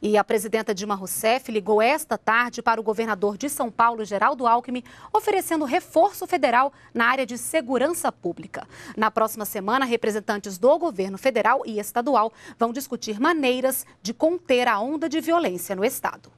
E a presidenta Dilma Rousseff ligou esta tarde para o governador de São Paulo, Geraldo Alckmin, oferecendo reforço federal na área de segurança pública. Na próxima semana, representantes do governo federal e estadual vão discutir maneiras de conter a onda de violência no estado.